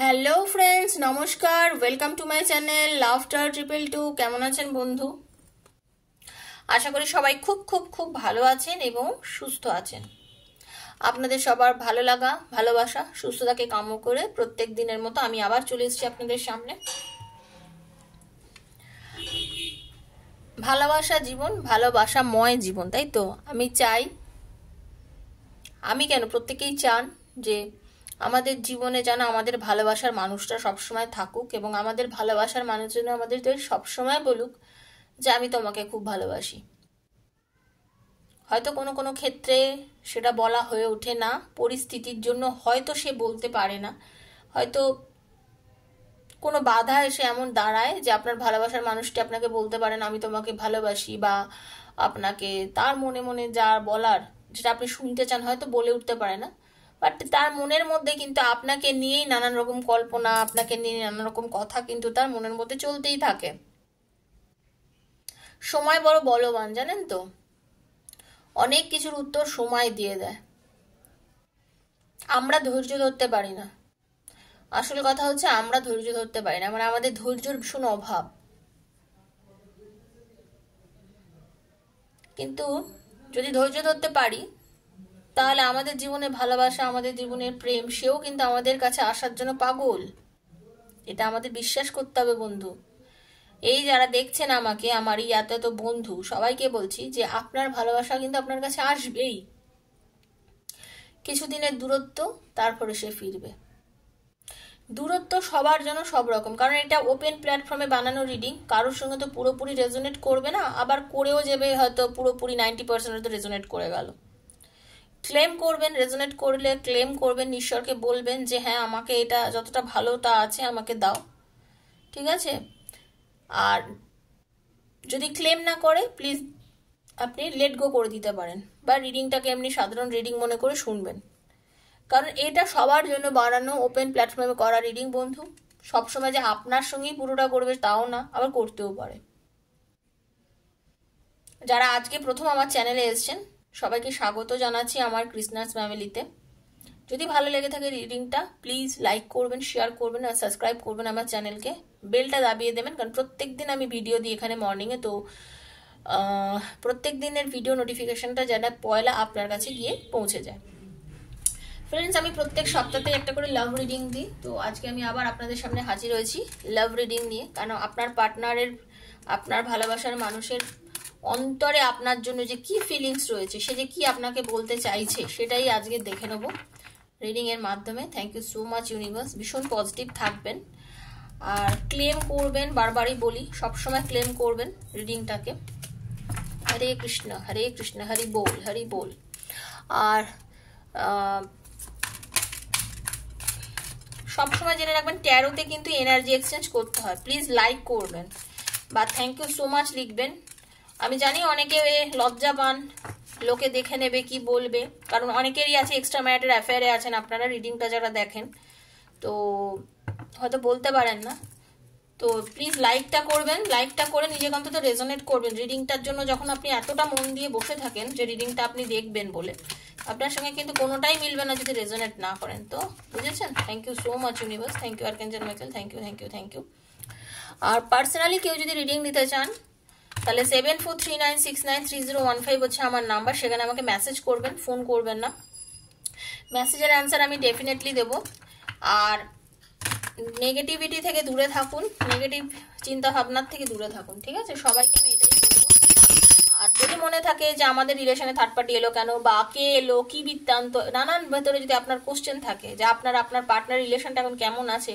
Hello friends নমস্কার welcome to my channel laughter triple two কেমন আছেন বন্ধু আশা করি সবাই খুব খুব খুব ভালো আছেন এবং সুস্থ আছেন আপনাদের সবার ভালো লাগা ভালোবাসা সুস্থতাকে কাম্য করে প্রত্যেক দিনের মতো আমি আবার চলে এসেছি আপনাদের সামনে ভালোবাসা জীবন ভালোবাসা ময় জীবন তাই তো আমি চাই আমি কেন প্রত্যেকেই চান যে আমাদের জীবনে যেন আমাদের ভালোবাসার মানুষটা সবসময় থাকুক এবং আমাদের ভালোবাসার মানুষ যেন আমাদের সবসময় বলুক যে আমি তোমাকে খুব ভালোবাসি হয়তো কোনো কোনো ক্ষেত্রে সেটা বলা হয়ে ওঠে না পরিস্থিতির জন্য হয়তো সে বলতে পারে না হয়তো কোনো বাধা এসে এমন দাঁড়ায় যে আপনার ভালোবাসার মানুষটি আপনাকে বলতে পারেন আমি তোমাকে ভালোবাসি বা আপনাকে তার মনে মনে যা বলার যেটা আপনি শুনতে চান হয়তো বলে উঠতে পারে না বাট তার মনের মধ্যে কিন্তু আপনাকে নিয়েই নানান রকম কল্পনা আপনাকে নিয়ে নানান রকম কথা কিন্তু তার মনের মধ্যে চলতেই থাকে সময় বড় বলবান জানেন তো অনেক কিছুর উত্তর সময় দিয়ে দেয় আমরা ধৈর্য ধরতে পারি না আসল কথা হচ্ছে আমরা ধৈর্য ধরতে পারি না মানে আমাদের ধৈর্যর ভীষণ অভাব কিন্তু যদি ধৈর্য ধরতে পারি তাহলে আমাদের জীবনে ভালোবাসা আমাদের জীবনের প্রেম সেও কিন্তু আমাদের কাছে আসার জন্য পাগল এটা আমাদের বিশ্বাস করতে হবে বন্ধু এই যারা দেখছেন আমাকে আমার এই এত এত বন্ধু সবাইকে বলছি যে আপনার ভালোবাসা কিন্তু আপনার কাছে আসবেই কিছুদিনের দূরত্ব তারপরে সে ফিরবে দূরত্ব সবার জন্য সব রকম কারণ এটা ওপেন প্ল্যাটফর্মে বানানো রিডিং কারোর সঙ্গে তো পুরোপুরি রেজোনেট করবে না আবার করেও যাবে হয়তো পুরোপুরি নাইনটি পার্সেন্ট হয়তো রেজোনেট করে গেল ক্লেম করবেন রেজোনেট করলে ক্লেম করবেন ঈশ্বরকে বলবেন যে হ্যাঁ আমাকে এটা যতটা ভালো তা আছে আমাকে দাও ঠিক আছে আর যদি ক্লেম না করে প্লিজ আপনি লেট গো করে দিতে পারেন বা রিডিংটাকে এমনি সাধারণ রিডিং মনে করে শুনবেন কারণ এটা সবার জন্য বাড়ানো ওপেন প্ল্যাটফর্মে করা রিডিং বন্ধু সবসময় যে আপনার সঙ্গেই পুরোটা করবে তাও না আবার করতেও পারে যারা আজকে প্রথম আমার চ্যানেলে এসছেন সবাইকে স্বাগত জানাচ্ছি আমার কৃষ্ণাস ফ্যামিলিতে যদি ভালো লেগে থাকে রিডিংটা প্লিজ লাইক করবেন শেয়ার করবেন আর সাবস্ক্রাইব করবেন আমার চ্যানেলকে বেলটা দাবিয়ে দেবেন কারণ প্রত্যেক দিন আমি ভিডিও দিই এখানে মর্নিংয়ে তো প্রত্যেক দিনের ভিডিও নোটিফিকেশানটা যেন পয়লা আপনার কাছে গিয়ে পৌঁছে যায় ফ্রেন্ডস আমি প্রত্যেক সপ্তাহে একটা করে লাভ রিডিং দিই তো আজকে আমি আবার আপনাদের সামনে হাজির হয়েছি লাভ রিডিং নিয়ে কারণ আপনার পার্টনারের আপনার ভালোবাসার মানুষের অন্তরে আপনার জন্য যে কি ফিলিংস রয়েছে সে যে কি আপনাকে বলতে চাইছে সেটাই আজকে দেখে নেব রিডিংয়ের মাধ্যমে thank you so much universe ভীষণ পজিটিভ থাকবেন আর ক্লেম করবেন বারবারই বলি সবসময় ক্লেম করবেন রিডিংটাকে হরে কৃষ্ণ হরে কৃষ্ণ হরি বোল হরি বোল আর সবসময় জেনে রাখবেন ট্যারোতে কিন্তু এনার্জি এক্সচেঞ্জ করতে হয় প্লিজ লাইক করবেন বা থ্যাংক ইউ সো মাচ লিখবেন আমি জানি অনেকে লজ্জা পান লোকে দেখে নেবে কি বলবে কারণ অনেকেরই আছে এক্সট্রা ম্যারিটাল অ্যাফেয়ারে আছেন আপনারা রিডিংটা যারা দেখেন তো হয়তো বলতে পারেন না তো প্লিজ লাইকটা করবেন লাইকটা করে নিজেকে অন্তত রেজনেট করবেন রিডিংটার জন্য যখন আপনি এতটা মন দিয়ে বসে থাকেন যে রিডিংটা আপনি দেখবেন বলে আপনার সঙ্গে কিন্তু কোনোটাই মিলবে না যদি রেজনেট না করেন তো বুঝেছেন thank you so much universe thank you আর archangel Michael thank you thank you thank you আর পার্সোনালি কেউ যদি রিডিং নিতে চান তাহলে seven four three nine six nine three zero one five হচ্ছে আমার নাম্বার সেখানে আমাকে মেসেজ করবেন ফোন করবেন না মেসেজের অ্যান্সার আমি ডেফিনেটলি দেব আর নেগেটিভিটি থেকে দূরে থাকুন নেগেটিভ চিন্তা ভাবনার থেকে দূরে থাকুন ঠিক আছে সবাইকে আমি এটাই আর যদি মনে থাকে যে আমাদের রিলেশনে থার্ড পার্টি এলো কেন বা কে এলো কি বৃত্তান্ত নানান ভেতরে যদি আপনার কোশ্চেন থাকে যে আপনার আপনার পার্টনার রিলেশনটা এখন কেমন আছে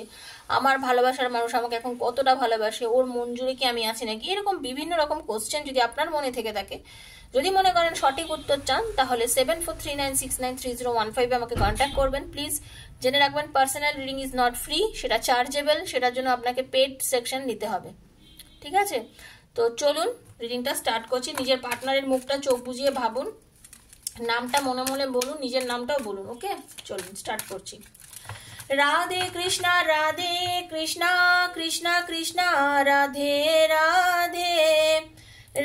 আমার ভালোবাসার মানুষ আমাকে এখন কতটা ভালোবাসে ওর মন জুড়ে কি আমি আছি নাকি এরকম বিভিন্ন রকম কোশ্চেন যদি আপনার মনে থেকে থাকে যদি মনে করেন সঠিক উত্তর চান তাহলে seven four three nine six nine three zero one ফাইভে আমাকে কন্ট্যাক্ট করবেন প্লিজ জেনে রাখবেন personal reading is not free সেটা চার্জেবল সেটার জন্য আপনাকে পেড সেকশন নিতে হবে ঠিক আছে তো চলুন রিডিংটা স্টার্ট করছি নিজের পার্টনারের মুখটা চোখ বুঝিয়ে ভাবুন নামটা মনে মনে বলুন নিজের নামটাও বলুন ওকে চলুন স্টার্ট করছি রাধে কৃষ্ণ রাধে কৃষ্ণ কৃষ্ণ কৃষ্ণ রাধে রাধে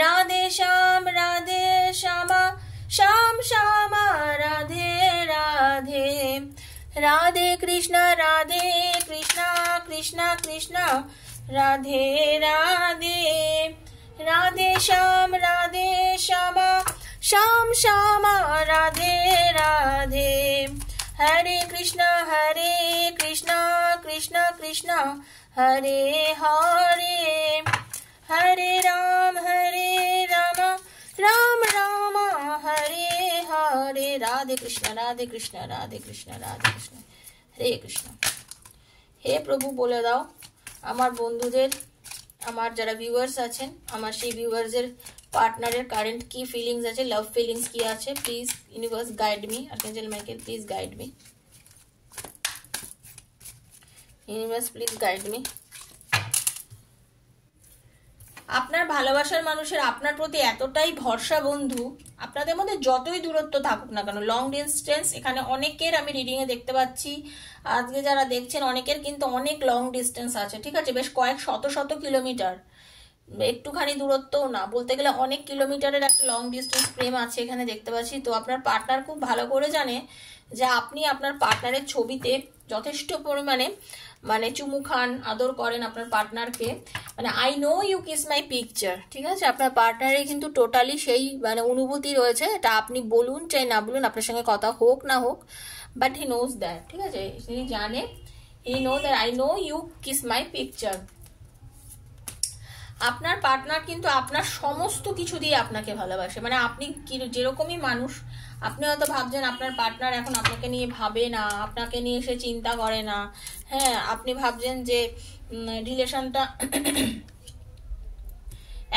রাধে শ্যাম রাধে শ্যামা শ্যাম শ্যামা রাধে রাধে রাধে কৃষ্ণ রাধে কৃষ্ণ কৃষ্ণ কৃষ্ণ राधे राधे राधे श्याम राधे श्यामा श्याम श्यामा राधे राधे हरे कृष्णा हरे कृष्णा कृष्णा कृष्णा हरे हरे हरे राम हरे राम राम राम हरे हरे राधे कृष्ण राधे कृष्ण राधे कृष्ण राधे कृष्ण हरे कृष्ण हे प्रभु बोले दाओ আমার বন্ধুদের আমার যারা ভিউয়ার্স আছেন আমার সেই ভিউয়ার্সের পার্টনারের কারেন্ট কি ফিলিংস আছে লাভ ফিলিংস কি আছে please universe guide me archangel Michael please guide me universe please guide me আপনার ভালোবাসার মানুষের আপনার প্রতি এতটাই ভরসা বন্ধু আপনাদের মধ্যে যতই দূরত্ব থাকুক না কেন লং ডিস্টেন্স এখানে অনেকের আমি রিডিংয়ে দেখতে পাচ্ছি আজকে যারা দেখছেন অনেকের কিন্তু অনেক লং ডিস্টেন্স আছে ঠিক আছে বেশ কয়েক শত শত কিলোমিটার একটুখানি দূরত্বও না বলতে গেলে অনেক কিলোমিটারের একটা লং ডিস্টেন্স প্রেম আছে এখানে দেখতে পাচ্ছি তো আপনার পার্টনার খুব ভালো করে জানে যে আপনি আপনার পার্টনারের ছবিতে যথেষ্ট পরিমাণে মানে চুমু খান আদর করেন আপনার পার্টনারকে মানে I know you kiss my picture ঠিক আছে আপনার পার্টনারে কিন্তু টোটালি সেই মানে অনুভূতি রয়েছে এটা আপনি বলুন চাই না বলুন আপনার সঙ্গে কথা হোক না হোক বাট হি নোজ দ্যাট ঠিক আছে তিনি জানে he know that I know you kiss my picture আপনার পার্টনার কিন্তু আপনার সমস্ত কিছু দিয়ে আপনাকে ভালোবাসে মানে আপনি যেরকমই মানুষ আপনি হয়তো ভাবছেন আপনার পার্টনার এখন আপনাকে নিয়ে ভাবে না আপনাকে নিয়ে সে চিন্তা করে না হ্যাঁ আপনি ভাবছেন যে রিলেশনটা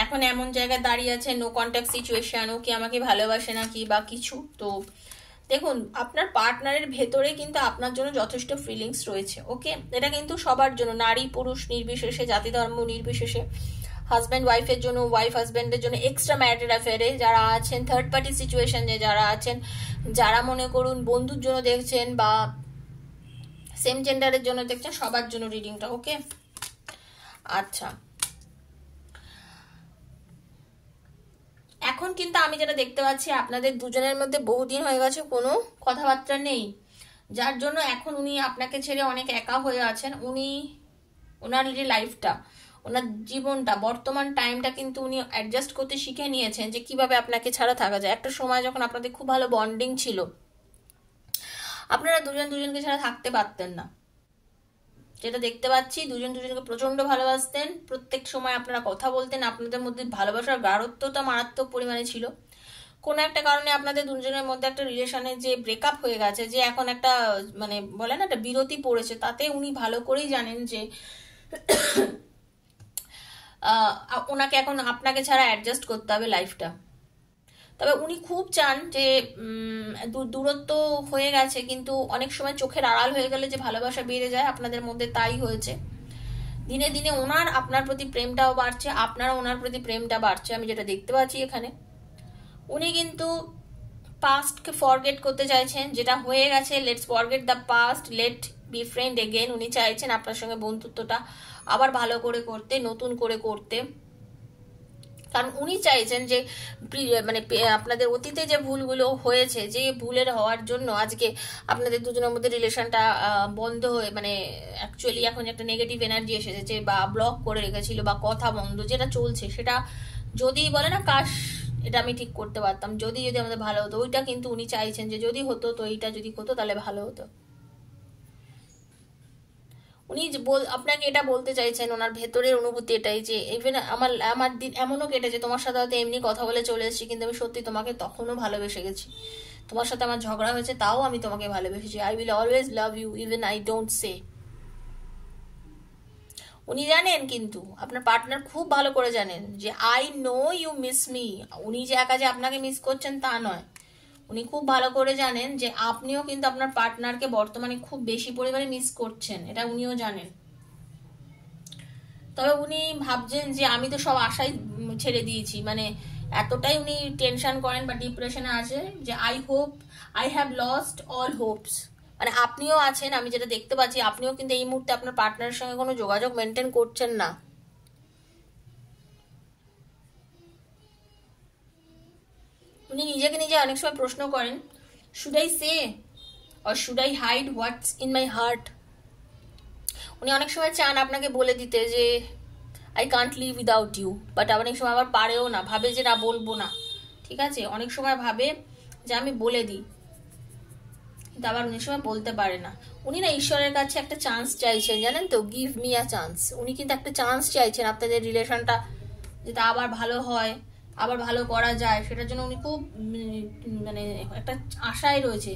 এখন এমন জায়গায় দাঁড়িয়ে আছে নো কন্ট্যাক্ট সিচুয়েশান ও কি আমাকে ভালোবাসে না কি বা কিছু তো দেখুন আপনার পার্টনারের ভেতরে কিন্তু আপনার জন্য যথেষ্ট ফিলিংস রয়েছে ওকে এটা কিন্তু সবার জন্য নারী পুরুষ নির্বিশেষে জাতি ধর্ম নির্বিশেষে হাজব্যান্ড ওয়াইফের জন্য ওয়াইফ হাজব্যান্ডের জন্য এক্সট্রা ম্যারিটাল অ্যাফেয়ারে যারা আছেন থার্ড পার্টি সিচুয়েশনে যারা আছেন যারা মনে করুন বন্ধুর জন্য দেখছেন বা সেম জেন্ডারের জন্য দেখছেন সবার জন্য রিডিংটা ওকে আচ্ছা এখন কিন্তু আমি যেটা দেখতে পাচ্ছি আপনাদের দুজনের মধ্যে বহুদিন হয়ে গেছে কোনো কথাবার্তা নেই যার জন্য এখন উনি আপনাকে ছেড়ে অনেক একা হয়ে আছেন উনি ওনার লাইফটা ওনার জীবনটা বর্তমান টাইমটা কিন্তু উনি অ্যাডজাস্ট করতে শিখে নিয়েছেন যে কিভাবে আপনাকে ছাড়া থাকা যায় একটা সময় যখন আপনাদের খুব ভালো বন্ডিং ছিল আপনারা দুজন দুজনকে ছাড়া থাকতে পারতেন না যেটা দেখতে পাচ্ছি দুজন দুজনকে প্রচন্ড ভালোবাসতেন প্রত্যেক সময় আপনারা কথা বলতেন আপনাদের মধ্যে ভালোবাসার গাঢ়ত্বতা মারাত্মক পরিমাণে ছিল কোনো একটা কারণে আপনাদের দুজনের মধ্যে একটা রিলেশনে যে ব্রেকআপ হয়ে গেছে যে এখন একটা মানে বলে না একটা বিরতি পড়েছে তাতে উনি ভালো করেই জানেন যে ওনাকে এখন আপনাকে ছাড়া অ্যাডজাস্ট করতে হবে লাইফটা তবে উনি খুব চান যে দূরত্ব হয়ে গেছে কিন্তু অনেক সময় চোখের আড়াল হয়ে গেলে যে ভালোবাসা বেড়ে যায় আপনাদের মধ্যে তাই হয়েছে দিনে দিনে ওনার আপনার প্রতি প্রেমটাও বাড়ছে আপনার ওনার প্রতি প্রেমটা বাড়ছে আমি যেটা দেখতে পাচ্ছি এখানে উনি কিন্তু পাস্টকে ফরগেট করতে চাইছেন যেটা হয়ে গেছে let's forget the past let be friend again উনি চাইছেন আপনার সঙ্গে বন্ধুত্বটা আবার ভালো করে করতে নতুন করে করতে কারণ উনি চাইছেন যে মানে আপনাদের অতীতে যে ভুলগুলো হয়েছে যে ভুলের হওয়ার জন্য আজকে আপনাদের দুজনের মধ্যে রিলেশনটা বন্ধ হয়ে মানে অ্যাকচুয়ালি এখন একটা নেগেটিভ এনার্জি এসেছে বা ব্লক করে রেখেছিল বা কথা বন্ধ যেটা চলছে সেটা যদি বলে না কাশ এটা আমি ঠিক করতে পারতাম যদি যদি আমাদের ভালো হতো ওইটা কিন্তু উনি চাইছেন যে যদি হতো তো এইটা যদি হতো তাহলে ভালো হতো উনি আপনাকে এটা বলতে চাইছেন ওনার ভেতরের অনুভূতি এটাই যে ইভেন আমার আমার দিন এমনও কেটেছে তোমার সাথে হয়তো এমনি কথা বলে চলে এসেছি কিন্তু আমি সত্যি তোমাকে তখনও ভালোবেসে গেছি তোমার সাথে আমার ঝগড়া হয়েছে তাও আমি তোমাকে ভালোবেসেছি I will always love you even I don't say উনি জানেন কিন্তু আপনার পার্টনার খুব ভালো করে জানেন যে I know you miss me উনি যে একা যে আপনাকে মিস করছেন তা নয় উনি খুব ভালো করে জানেন যে আপনিও কিন্তু আপনার পার্টনারকে বর্তমানে খুব বেশি পরিমাণে মিস করছেন এটা উনিও জানেন তবে উনি ভাবছেন যে আমি তো সব আশাই ছেড়ে দিয়েছি মানে এতটাই উনি টেনশন করেন বা ডিপ্রেশনে আছে যে I hope I have lost all hopes মানে আপনিও আছেন আমি যেটা দেখতে পাচ্ছি আপনিও কিন্তু এই মুহূর্তে আপনার পার্টনারের সঙ্গে কোনো যোগাযোগ মেনটেন করছেন না আপনি নিজেকে নিজে অনেক সময় প্রশ্ন করেন should I say or should I hide what's in my heart উনি অনেক সময় চান আপনাকে বলে দিতে যে I can't live without you but অনেক সময় আবার পারেও না ভাবে যে না বলবো না ঠিক আছে অনেক সময় ভাবে যে আমি বলে দিই কিন্তু আবার অনেক সময় বলতে পারে না উনি না ঈশ্বরের কাছে একটা চান্স চাইছেন জানেন তো গিভ মি আ চান্স উনি কিন্তু একটা চান্স চাইছেন আপনাদের রিলেশনটা যেটা আবার ভালো হয় আবার ভালো করা যায় সেটার জন্য উনি খুব মানে একটা আশায় রয়েছে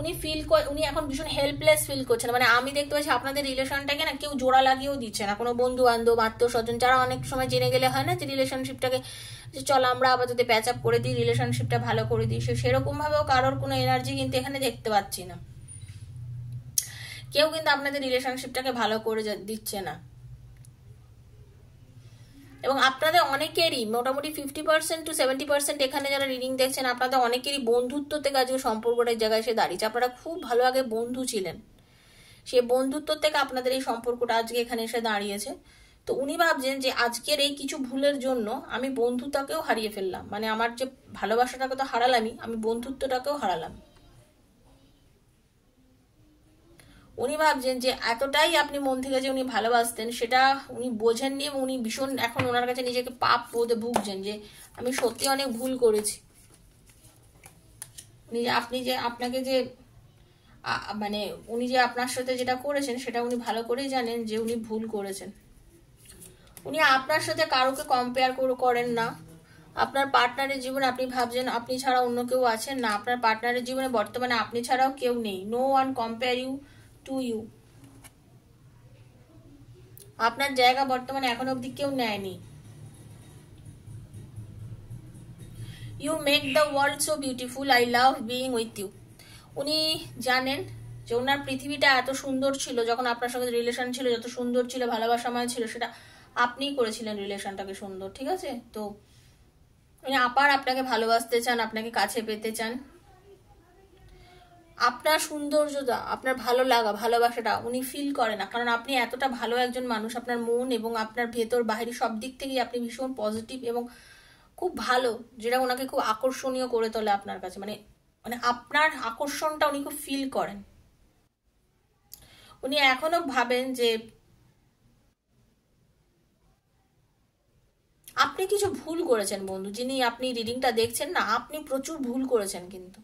উনি ফিল উনি এখন ভীষণ হেল্পলেস ফিল করছেন মানে আমি দেখতে পাচ্ছি আপনাদের রিলেশনটাকে না কেউ জোড়া লাগিয়েও দিচ্ছে না কোনো বন্ধু বান্ধব আত্মীয় স্বজন যারা অনেক সময় জেনে গেলে হয় না যে রিলেশনশিপটাকে যে চল আমরা আপাতত প্যাচ আপ করে দিই রিলেশনশিপটা ভালো করে দিই সে সেরকমভাবেও কারোর কোনো এনার্জি কিন্তু এখানে দেখতে পাচ্ছি না কেউ কিন্তু আপনাদের রিলেশনশিপটাকে ভালো করে দিচ্ছে না এবং আপনাদের অনেকেরই মোটামুটি fifty percent to seventy percent এখানে যারা রিডিং দেখছেন আপনাদের অনেকেরই বন্ধুত্ব থেকে আজকে সম্পর্কটার জায়গায় এসে দাঁড়িয়েছে আপনারা খুব ভালো আগে বন্ধু ছিলেন সে বন্ধুত্ব থেকে আপনাদের এই সম্পর্কটা আজকে এখানে এসে দাঁড়িয়েছে তো উনি ভাবছেন যে আজকের এই কিছু ভুলের জন্য আমি বন্ধুতাকেও হারিয়ে ফেললাম মানে আমার যে ভালোবাসাটাকে তো হারালামই আমি বন্ধুত্বটাকেও হারালাম উনি ভাবছেন যে এতটাই আপনি মন থেকে যে উনি ভালোবাসতেন সেটা উনি বোঝেননি এবং উনি ভীষণ এখন ওনার কাছে নিজেকে পাপ বোধে ভুগছেন যে আমি সত্যি অনেক ভুল করেছি আপনি যে আপনাকে যে মানে উনি যে আপনার সাথে যেটা করেছেন সেটা উনি ভালো করেই জানেন যে উনি ভুল করেছেন উনি আপনার সাথে কারোকে কম্পেয়ার করেন না আপনার পার্টনারের জীবনে আপনি ভাবছেন আপনি ছাড়া অন্য কেউ আছেন না আপনার পার্টনারের জীবনে বর্তমানে আপনি ছাড়াও কেউ নেই no one compare you to you আপনার জায়গা বর্তমানে এখন অবধি কেউ নেয়নি you make the world so beautiful I love being with you উনি জানেন যে ওনার পৃথিবীটা এত সুন্দর ছিল যখন আপনার সঙ্গে রিলেশন ছিল যত সুন্দর ছিল ভালোবাসাময় মানে ছিল সেটা আপনিই করেছিলেন রিলেশনটাকে সুন্দর ঠিক আছে তো উনি আপার আপনাকে ভালোবাসতে চান আপনাকে কাছে পেতে চান আপনার সৌন্দর্যটা আপনার ভালো লাগা ভালোবাসাটা উনি ফিল করে না কারণ আপনি এতটা ভালো একজন মানুষ আপনার মন এবং আপনার ভেতর বাহিরে সব দিক থেকেই আপনি ভীষণ পজিটিভ এবং খুব ভালো যেটা ওনাকে খুব আকর্ষণীয় করে তোলে আপনার কাছে মানে মানে আপনার আকর্ষণটা উনি খুব ফিল করেন উনি এখনো ভাবেন যে আপনি কিছু ভুল করেছেন বন্ধু যিনি আপনি রিডিংটা দেখছেন না আপনি প্রচুর ভুল করেছেন কিন্তু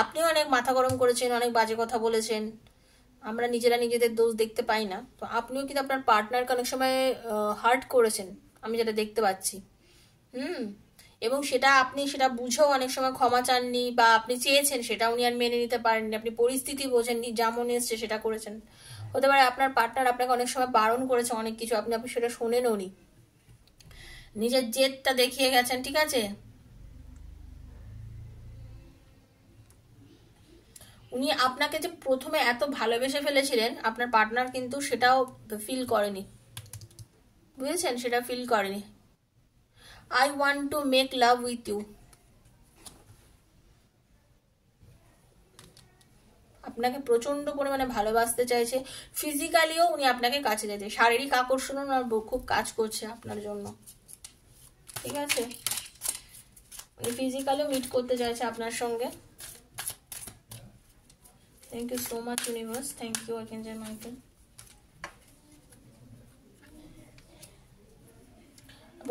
আপনি অনেক মাথা গরম করেছেন অনেক বাজে কথা বলেছেন আমরা নিজেরা নিজেদের দোষ দেখতে পাই না তো আপনিও কিন্তু আপনার পার্টনারকে অনেক সময় হার্ট করেছেন আমি যেটা দেখতে পাচ্ছি হুম এবং সেটা আপনি সেটা বুঝেও অনেক সময় ক্ষমা চাননি বা আপনি চেয়েছেন সেটা উনি আর মেনে নিতে পারেননি আপনি পরিস্থিতি বোঝেননি যেমন এসছে সেটা করেছেন হতে পারে আপনার পার্টনার আপনাকে অনেক সময় বারণ করেছে অনেক কিছু আপনি আপনি সেটা শোনেনও নি নিজের জেদটা দেখিয়ে গেছেন ঠিক আছে উনি আপনাকে যে প্রথমে এত ভালোবেসে ফেলেছিলেন আপনার পার্টনার কিন্তু সেটাও ফিল করেনি বুঝেছেন সেটা ফিল করেনি I want to make love with you আপনাকে প্রচন্ড পরিমাণে ভালোবাসতে চাইছে ফিজিক্যালিও উনি আপনাকে কাছে চাইছে শারীরিক আকর্ষণ খুব কাজ করছে আপনার জন্য ঠিক আছে উনি ফিজিক্যালিও মিট করতে চাইছে আপনার সঙ্গে Thank you so much, universe. Thank you, Archangel Michael.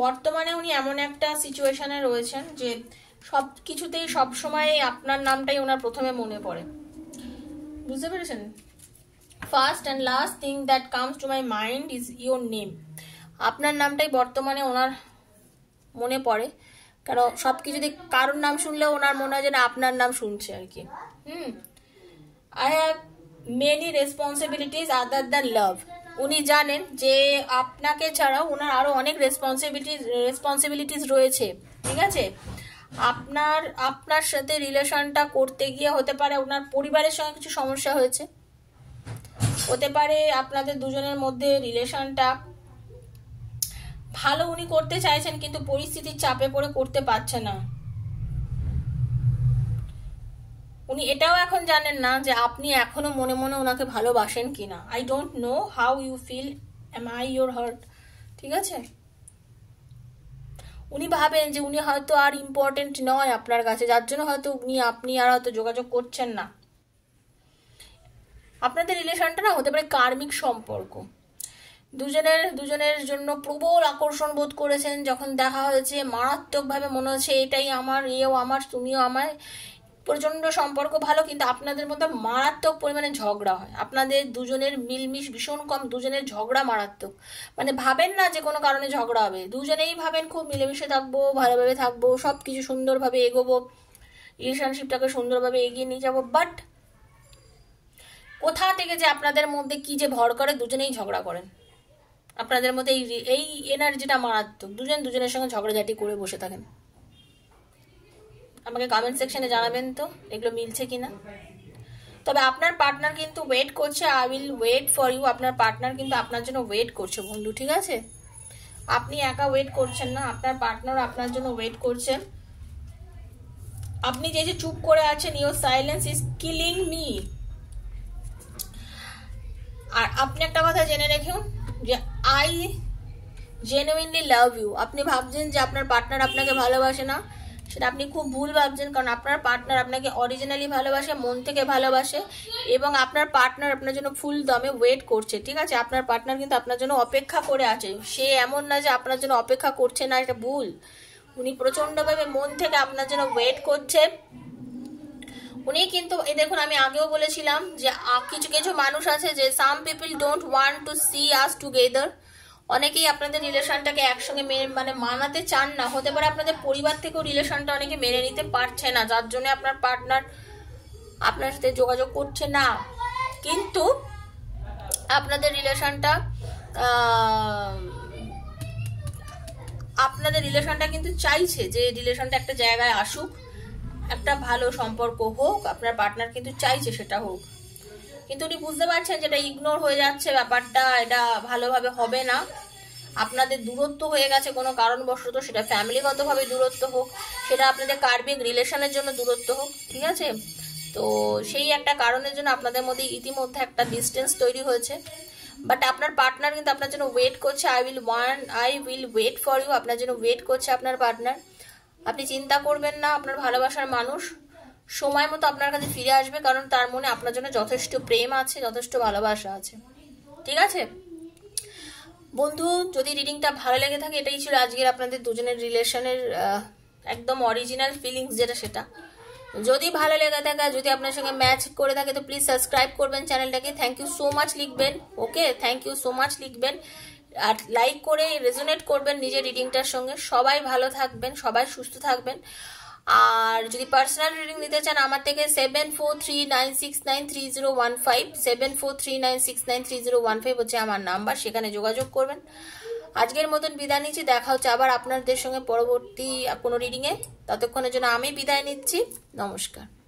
বর্তমানে উনি এমন একটা সিচুয়েশনে রয়েছেন যে সব কিছুতেই সবসময় আপনার নামটাই ওনার প্রথমে মনে পড়ে বুঝতে পেরেছেন first and last thing that comes to my mind is your name আপনার নামটাই বর্তমানে ওনার মনে পড়ে কারণ সব কিছুতে কারোর নাম শুনলে ওনার মনে হয় যে না আপনার নাম শুনছে আর কি hmm I have many responsibilities other than love উনি জানেন যে আপনাকে ছাড়াও ওনার আরও অনেক রেসপন্সিবিলিটিস রেসপন্সিবিলিটিস রয়েছে ঠিক আছে আপনার আপনার সাথে রিলেশনটা করতে গিয়ে হতে পারে ওনার পরিবারের সঙ্গে কিছু সমস্যা হয়েছে হতে পারে আপনাদের দুজনের মধ্যে রিলেশনটা ভালো উনি করতে চাইছেন কিন্তু পরিস্থিতির চাপে পড়ে করতে পারছে না উনি এটাও এখন জানেন না যে আপনি এখনো মনে মনে ওনাকে ভালোবাসেন কিনা I don't know how you feel am I your heart ঠিক আছে উনি ভাবেন যে উনি হয়তো আর ইম্পর্টেন্ট নয় আপনার কাছে যার জন্য হয়তো উনি আপনি আর হয়তো যোগাযোগ করছেন না আপনাদের রিলেশনটা না হতে পারে কার্মিক সম্পর্ক দুজনের দুজনের জন্য প্রবল আকর্ষণ বোধ করেছেন যখন দেখা হয়েছে মারাত্মকভাবে মনে হচ্ছে এটাই আমার এও আমার তুমিও আমায় প্রচণ্ড সম্পর্ক ভালো কিন্তু আপনাদের মধ্যে মারাত্মক পরিমাণে ঝগড়া হয় আপনাদের দুজনের মিলমিশ ভীষণ কম দুজনের ঝগড়া মারাত্মক মানে ভাবেন না যে কোনো কারণে ঝগড়া হবে দুজনেই ভাবেন খুব মিলেমিশে থাকবো ভালোভাবে থাকবো সব কিছু সুন্দরভাবে এগোবো রিলেশনশিপটাকে সুন্দরভাবে এগিয়ে নিয়ে যাবো বাট কোথা থেকে যে আপনাদের মধ্যে কি যে ভর করে দুজনেই ঝগড়া করেন আপনাদের মধ্যে এই এই এনার্জিটা মারাত্মক দুজন দুজনের সঙ্গে ঝগড়াঝাটি করে বসে থাকেন আমাকে কমেন্ট সেকশনে জানাবেন তো এগুলো মিলছে কিনা তবে আপনার পার্টনার কিন্তু ওয়েট করছে I will wait for you আপনার পার্টনার কিন্তু আপনার জন্য ওয়েট করছে বন্ধু ঠিক আছে আপনি একা ওয়েট করছেন না আপনার পার্টনার আপনার জন্য ওয়েট করছে আপনি যে যে চুপ করে আছেন your silence is killing me আর আপনি একটা কথা জেনে রেখুন যে আই জেনুইনলি লাভ ইউ আপনি ভাবছেন যে আপনার পার্টনার আপনাকে ভালোবাসে না সেটা আপনি খুব ভুল ভাবছেন কারণ আপনার পার্টনার আপনাকে অরিজিনালি ভালোবাসে মন থেকে ভালোবাসে এবং আপনার পার্টনার আপনার জন্য ফুল দমে ওয়েট করছে ঠিক আছে আপনার পার্টনার কিন্তু আপনার জন্য অপেক্ষা করে আছে সে এমন না যে আপনার জন্য অপেক্ষা করছে না এটা ভুল উনি প্রচণ্ডভাবে মন থেকে আপনার জন্য ওয়েট করছে উনি কিন্তু এই দেখুন আমি আগেও বলেছিলাম যে কিছু কিছু মানুষ আছে যে some people don't want to see us together অনেকেই আপনাদের রিলেশনটাকে একসঙ্গে মানে মানাতে চান না হতে পারে আপনাদের পরিবার থেকেও রিলেশনটা অনেকে মেনে নিতে পারছে না যার জন্য আপনার পার্টনার আপনার সাথে যোগাযোগ করছে না কিন্তু আপনাদের রিলেশনটা আপনাদের রিলেশনটা কিন্তু চাইছে যে রিলেশনটা একটা জায়গায় আসুক একটা ভালো সম্পর্ক হোক আপনার পার্টনার কিন্তু চাইছে সেটা হোক কিন্তু উনি বুঝতে পারছেন যেটা ইগনোর হয়ে যাচ্ছে ব্যাপারটা এটা ভালোভাবে হবে না আপনাদের দূরত্ব হয়ে গেছে কোনো কারণবশত সেটা ফ্যামিলিগতভাবে দূরত্ব হোক সেটা আপনাদের কার্বিক রিলেশনের জন্য দূরত্ব হোক ঠিক আছে তো সেই একটা কারণের জন্য আপনাদের মধ্যে ইতিমধ্যে একটা ডিস্টেন্স তৈরি হয়েছে বাট আপনার পার্টনার কিন্তু আপনার জন্য ওয়েট করছে I will one I will wait for you আপনার জন্য ওয়েট করছে আপনার পার্টনার আপনি চিন্তা করবেন না আপনার ভালোবাসার মানুষ সময় মতো আপনার কাছে ফিরে আসবে কারণ তার মনে আপনার জন্য যথেষ্ট প্রেম আছে যথেষ্ট ভালোবাসা আছে ঠিক আছে বন্ধু যদি রিডিংটা ভালো লেগে থাকে এটাই ছিল আজকের আপনাদের দুজনের রিলেশনের একদম অরিজিনাল ফিলিংস যেটা সেটা যদি ভালো লেগে থাকে যদি আপনার সঙ্গে ম্যাচ করে থাকে তো প্লিজ সাবস্ক্রাইব করবেন চ্যানেলটাকে থ্যাংক ইউ সো মাচ লিখবেন okay thank you so much লিখবেন আর লাইক করে রেজোনেট করবেন নিজের রিডিংটার সঙ্গে সবাই ভালো থাকবেন সবাই সুস্থ থাকবেন আর যদি পার্সোনাল রিডিং নিতে চান আমার থেকে seven four three nine six nine three zero one five seven four three nine six nine three zero one five হচ্ছে আমার নাম্বার সেখানে যোগাযোগ করবেন আজকের মতন বিদায় নিচ্ছি দেখা হচ্ছে আবার আপনাদের সঙ্গে পরবর্তী কোনো রিডিংয়ে ততক্ষণের জন্য আমি বিদায় নিচ্ছি নমস্কার